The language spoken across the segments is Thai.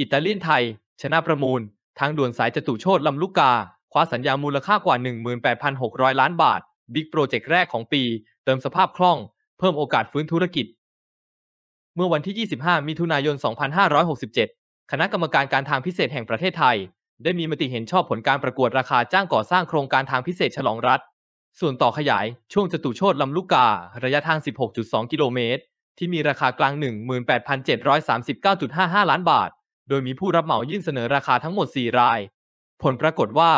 อิตาเลียนไทย ชนะประมูล ทางด่วนสายจตุโชตลำลูกกา คว้าสัญญามูลค่ากว่า 18,600 ล้านบาทบิ๊กโปรเจกต์แรกของปี เติมสภาพคล่องเพิ่มโอกาสฟื้นธุรกิจ เมื่อวันที่ 25 มิถุนายน 2567 คณะกรรมการการทางพิเศษแห่งประเทศไทย ได้มีมติเห็นชอบผลการประกวดราคาจ้างก่อสร้างโครงการทางพิเศษฉลองรัฐ ส่วนต่อขยายช่วงจตุโชตลำลูกกา ระยะทาง 16.2 กิโลเมตร ที่มีราคากลาง 18,739.55ล้านบาทโดยมีผู้รับเหมายื่นเสนอราคาทั้งหมด 4 ราย ผลปรากฏว่า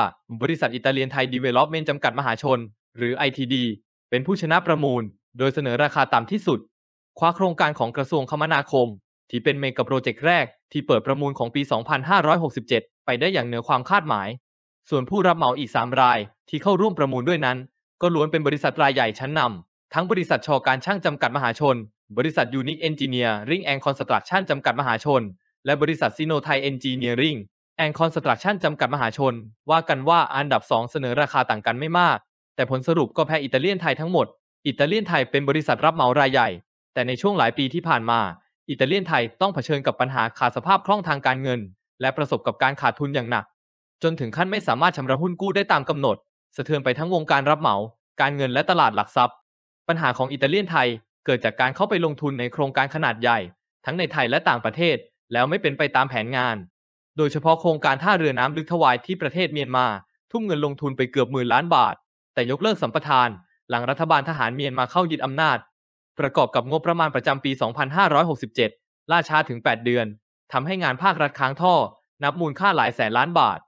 บริษัทอิตาเลียนไทยดีเวล็อปเมนต์จำกัดมหาชน หรือ ITD เป็นผู้ชนะประมูล โดยเสนอราคาต่ำที่สุด คว้าโครงการของกระทรวงคมนาคม ที่เป็นเมกะโปรเจกต์แรกที่เปิดประมูลของปี 2567 ไปได้อย่างเหนือความคาดหมาย ส่วนผู้รับเหมาอีก 3 ราย ที่เข้าร่วมประมูลด้วยนั้น ก็ล้วนเป็นบริษัทรายใหญ่ชั้นนำทั้งบริษัทชอการช่างจำกัดมหาชน บริษัทยูนิคเอนจิเนียริ่งแองคอนสตรักชั่นจำกัดมหาชนและบริษัทซิโนไทยเอนจิเนียริงแอนคอนสตรักชั่นจำกัดมหาชน ว่ากันว่าอันดับ2เสนอราคาต่างกันไม่มาก แต่ผลสรุปก็แพ้อิตาเลียนไทยทั้งหมด อิตาเลียนไทยเป็นบริษัทรับเหมารายใหญ่ แต่ในช่วงหลายปีที่ผ่านมา อิตาเลียนไทยต้องเผชิญกับปัญหาขาดสภาพคล่องทางการเงิน และประสบกับการขาดทุนอย่างหนัก จนถึงขั้นไม่สามารถชำระหุ้นกู้ได้ตามกำหนดสะเทือนไปทั้งวงการรับเหมา การเงินและตลาดหลักทรัพย์ปัญหาของอิตาเลียนไทยเกิดจากการเข้าไปลงทุนในโครงการขนาดใหญ่ ทั้งในไทยและต่างประเทศแล้วไม่เป็นไปตามแผนงาน โดยเฉพาะโครงการท่าเรือน้ำลึกถวายที่ประเทศเมียนมาทุ่มเงินลงทุนไปเกือบหมื่นล้านบาท แต่ยกเลิกสัมปทานหลังรัฐบาลทหารเมียนมาเข้ายึดอำนาจ ประกอบกับงบประมาณประจำปี 2567 ล่าช้าถึง 8 เดือน ทำให้งานภาครัฐค้างท่อ นับมูลค่าหลายแสนล้านบาท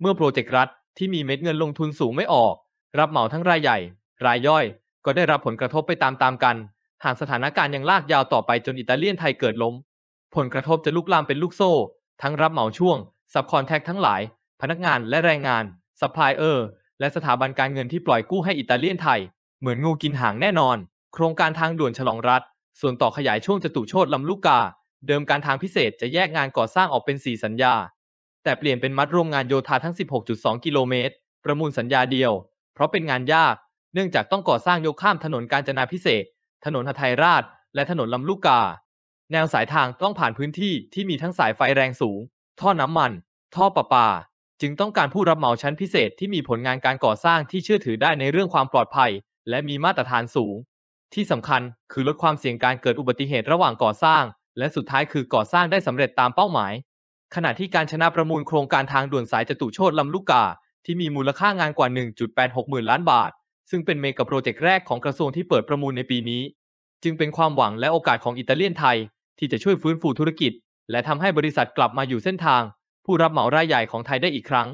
เมื่อโปรเจกต์รัฐที่มีเม็ดเงินลงทุนสูงไม่ออก รับเหมาทั้งรายใหญ่ รายย่อย ก็ได้รับผลกระทบไปตามๆกัน หากสถานการณ์ยังลากยาวต่อไปจนอิตาเลียนไทยเกิดล้มผลกระทบจะลุกลามเป็นลูกโซ่ ทั้งรับเหมาช่วงซับคอนแทคทั้งหลาย พนักงานและแรงงานซัพพลายเออร์ และสถาบันการเงินที่ปล่อยกู้ให้อิตาเลียนไทย เหมือนงูกินหางแน่นอน โครงการทางด่วนฉลองรัฐ ส่วนต่อขยายช่วงจตุโชตลำลูกกา เดิมการทางพิเศษจะแยกงานก่อสร้างออกเป็น 4 สัญญา แต่เปลี่ยนเป็นมัดโรงงานโยธาทั้ง 16.2 กิโลเมตร ประมูลสัญญาเดียว เพราะเป็นงานยาก เนื่องจากต้องก่อสร้างยกข้ามถนนกาญจนาพิเศษ ถนนหทัยราช และถนนลำลูกกาแนวสายทางต้องผ่านพื้นที่ที่มีทั้งสายไฟแรงสูง ท่อน้ำมัน ท่อประปา จึงต้องการผู้รับเหมาชั้นพิเศษที่มีผลงานการก่อสร้างที่เชื่อถือได้ในเรื่องความปลอดภัยและมีมาตรฐานสูง ที่สำคัญคือลดความเสี่ยงการเกิดอุบัติเหตุระหว่างก่อสร้าง และสุดท้ายคือก่อสร้างได้สำเร็จตามเป้าหมาย ขณะที่การชนะประมูลโครงการทางด่วนสายจตุโชตลำลูกกา ที่มีมูลค่างานกว่า 1.86หมื่นล้านบาทซึ่งเป็นเมกะโปรเจกต์แรกของกระทรวงที่เปิดประมูลในปีนี้ จึงเป็นความหวังและโอกาสของอิตาเลียนไทยที่จะช่วยฟื้นฟูธุรกิจ และทำให้บริษัทกลับมาอยู่เส้นทาง ผู้รับเหมารายใหญ่ของไทยได้อีกครั้ง